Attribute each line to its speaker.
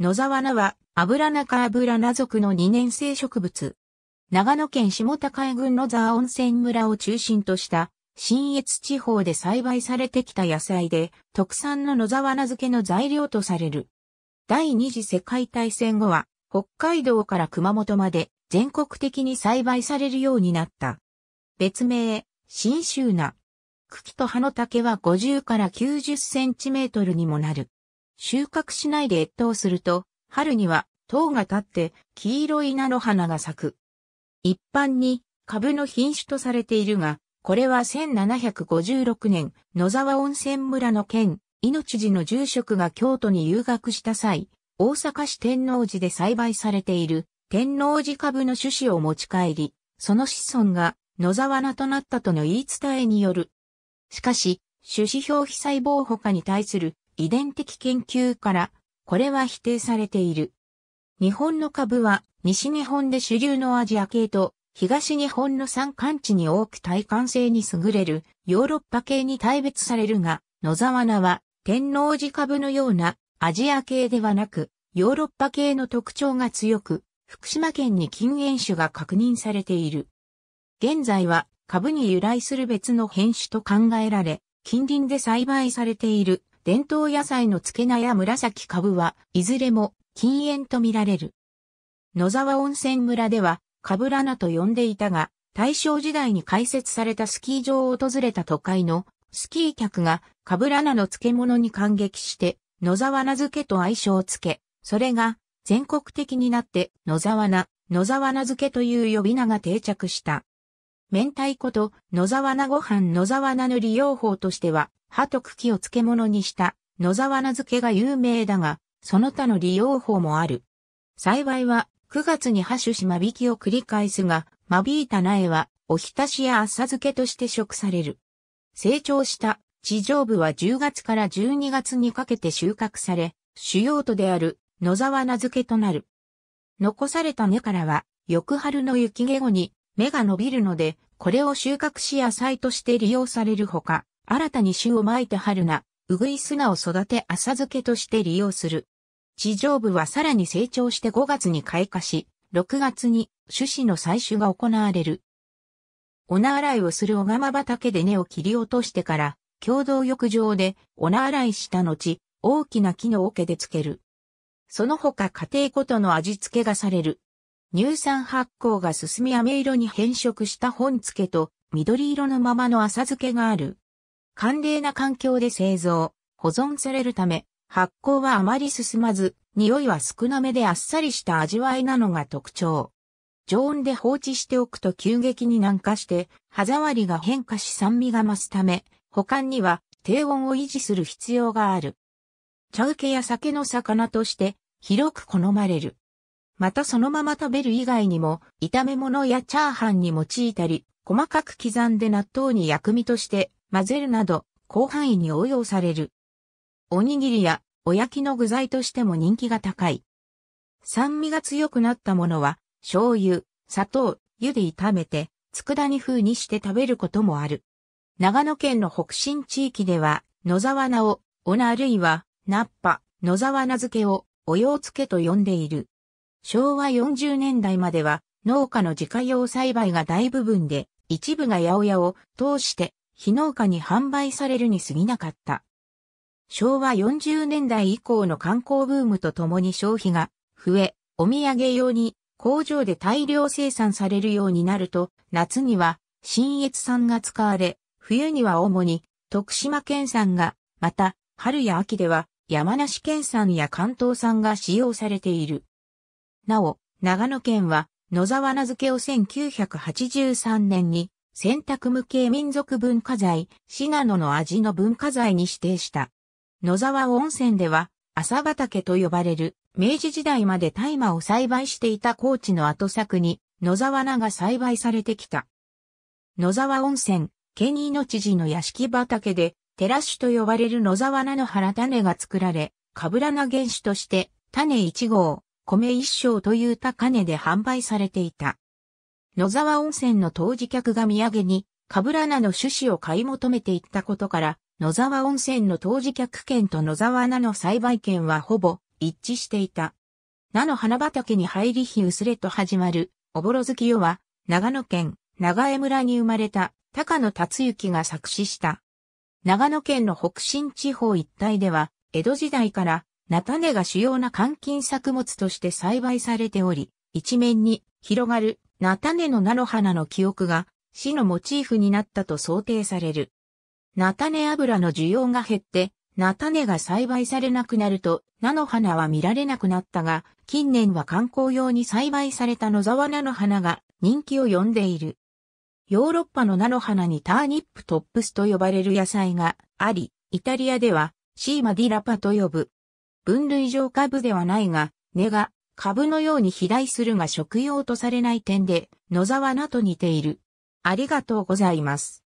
Speaker 1: 野沢菜は、油中油菜属の二年生植物。長野県下高江郡野沢温泉村を中心とした、新越地方で栽培されてきた野菜で、特産の野沢菜漬けの材料とされる。第二次世界大戦後は、北海道から熊本まで全国的に栽培されるようになった。別名、新州菜。茎と葉の丈は50から90センチメートルにもなる。収穫しないで越冬すると、春には糖が立って黄色い菜の花が咲く。一般に株の品種とされているが、これは1756年、野沢温泉村の県、命寺の住職が京都に遊学した際、大阪市天王寺で栽培されている天王寺株の種子を持ち帰り、その子孫が野沢菜となったとの言い伝えによる。しかし、種子表皮細胞他に対する遺伝的研究から、これは否定されている。日本の株は、西日本で主流のアジア系と、東日本の山間地に多く耐寒性に優れるヨーロッパ系に大別されるが、野沢菜は天王寺株のようなアジア系ではなく、ヨーロッパ系の特徴が強く、福島県に禁煙種が確認されている。現在は株に由来する別の変種と考えられ、近隣で栽培されている伝統野菜の付け菜や紫株はいずれも禁煙とみられる。野沢温泉村では株ぶらと呼んでいたが、大正時代に開設されたスキー場を訪れた都会のスキー客が株ぶらの漬物に感激して野沢菜漬けと愛称をつけ、それが全国的になって野沢菜、野沢菜漬けという呼び名が定着した。明太子と野沢菜ご飯野沢菜の利用法としては葉と茎を漬物にした野沢菜漬けが有名だが、その他の利用法もある。幸いは、9月にハ種し間引きを繰り返すが、間引いた苗は、おひたしや浅漬けとして食される。成長した地上部は10月から12月にかけて収穫され、主要都である野沢菜漬けとなる。残された根からは、翌春の雪下後に芽が伸びるので、これを収穫し野菜として利用されるほか、新たに種をまいて春が、うぐいすを育て浅漬けとして利用する。地上部はさらに成長して5月に開花し、6月に種子の採取が行われる。おな洗いをする小釜畑で根を切り落としてから、共同浴場でおな洗いした後、大きな木の桶で漬ける。その他家庭ごとの味付けがされる。乳酸発酵が進み飴色に変色した本漬けと緑色のままの浅漬けがある。寒冷な環境で製造、保存されるため、発酵はあまり進まず、匂いは少なめであっさりした味わいなのが特徴。常温で放置しておくと急激に軟化して、歯触りが変化し酸味が増すため、保管には低温を維持する必要がある。茶受けや酒の魚として広く好まれる。またそのまま食べる以外にも、炒め物やチャーハンに用いたり、細かく刻んで納豆に薬味として混ぜるなど、広範囲に応用される。おにぎりやお焼きの具材としても人気が高い。酸味が強くなったものは、醤油、砂糖、湯で炒めて、佃煮風にして食べることもある。長野県の北新地域では、野沢菜を、おなあるいは、ナッパ、野沢菜漬けを、およう漬けと呼んでいる。昭和40年代までは、農家の自家用栽培が大部分で、一部が八百屋を通して非農家に販売されるに過ぎなかった。昭和40年代以降の観光ブームとともに消費が増え、お土産用に工場で大量生産されるようになると、夏には新越産が使われ、冬には主に徳島県産が、また春や秋では山梨県産や関東産が使用されている。なお、長野県は野沢菜漬けを1983年に選択無形民族文化財、信濃の味の文化財に指定した。野沢温泉では、朝畑と呼ばれる、明治時代まで大麻を栽培していた高知の後作に、野沢菜が栽培されてきた。野沢温泉、ケニーの知事の屋敷畑で、シュと呼ばれる野沢菜の原種が作られ、かぶらな原種として、種1号、米1升という高値で販売されていた。野沢温泉の当時客が土産に、カブラナの種子を買い求めていったことから、野沢温泉の当時客権と野沢菜の栽培権はほぼ一致していた。菜の花畑に入り日薄れと始まる、おぼろ月夜は、長野県長江村に生まれた高野達之が作詞した。長野県の北新地方一帯では、江戸時代から、菜種が主要な換金作物として栽培されており、一面に広がる菜種の菜の花の記憶が死のモチーフになったと想定される。菜種油の需要が減って、菜種が栽培されなくなると、菜の花は見られなくなったが、近年は観光用に栽培された野沢菜の花が人気を呼んでいる。ヨーロッパの菜の花にターニップトップスと呼ばれる野菜があり、イタリアではシーマディラパと呼ぶ。分類上株ではないが、根が株のように肥大するが食用とされない点で、野沢菜と似ている。ありがとうございます。